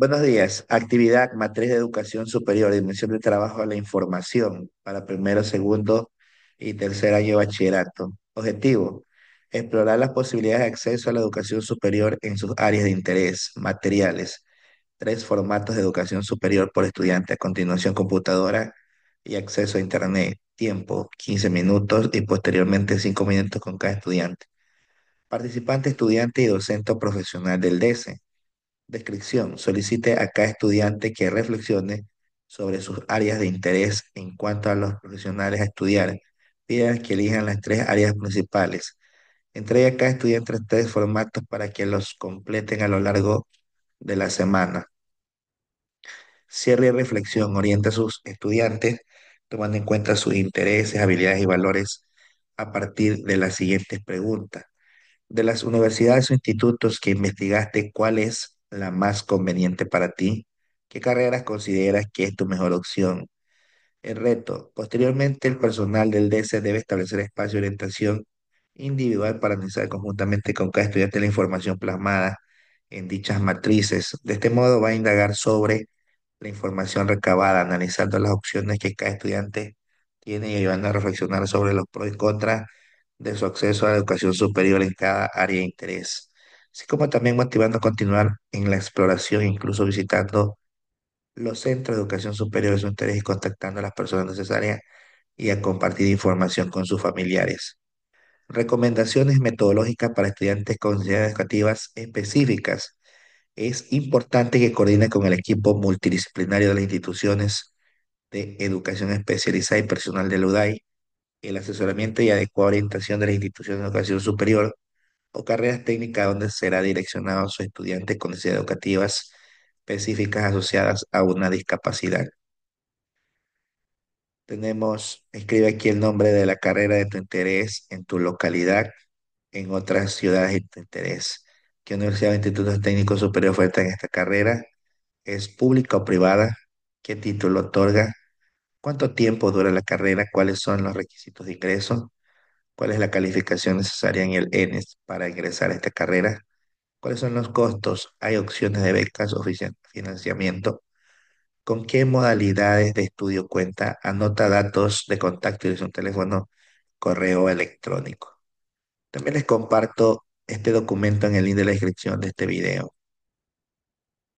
Buenos días. Actividad, matriz de educación superior, dimensión de trabajo a la información para primero, segundo y tercer año de bachillerato. Objetivo, explorar las posibilidades de acceso a la educación superior en sus áreas de interés, materiales, tres formatos de educación superior por estudiante, a continuación computadora y acceso a Internet, tiempo 15 minutos y posteriormente 5 minutos con cada estudiante. Participante, estudiante y docente profesional del DESE. Descripción. Solicite a cada estudiante que reflexione sobre sus áreas de interés en cuanto a los profesionales a estudiar. Pida que elijan las tres áreas principales. Entregue a cada estudiante tres formatos para que los completen a lo largo de la semana. Cierre reflexión. Orienta a sus estudiantes tomando en cuenta sus intereses, habilidades y valores a partir de las siguientes preguntas. De las universidades o institutos que investigaste, ¿cuál es la más conveniente para ti? ¿Qué carreras consideras que es tu mejor opción? El reto. Posteriormente, el personal del DC debe establecer espacio de orientación individual para analizar conjuntamente con cada estudiante la información plasmada en dichas matrices. De este modo, va a indagar sobre la información recabada, analizando las opciones que cada estudiante tiene y ayudando a reflexionar sobre los pros y contras de su acceso a la educación superior en cada área de interés así como también motivando a continuar en la exploración, incluso visitando los centros de educación superior de su interés y contactando a las personas necesarias y a compartir información con sus familiares. Recomendaciones metodológicas para estudiantes con necesidades educativas específicas. Es importante que coordine con el equipo multidisciplinario de las instituciones de educación especializada y personal del UDAI el asesoramiento y adecuada orientación de las instituciones de educación superior o carreras técnicas donde será direccionado su estudiante con necesidades educativas específicas asociadas a una discapacidad. Tenemos, escribe aquí el nombre de la carrera de tu interés en tu localidad, en otras ciudades de tu interés. ¿Qué universidad o institutos técnicos oferta en esta carrera? ¿Es pública o privada? ¿Qué título otorga? ¿Cuánto tiempo dura la carrera? ¿Cuáles son los requisitos de ingreso? cuál es la calificación necesaria en el ENES para ingresar a esta carrera, cuáles son los costos, hay opciones de becas o financiamiento, con qué modalidades de estudio cuenta, anota datos de contacto y un teléfono, correo electrónico. También les comparto este documento en el link de la descripción de este video.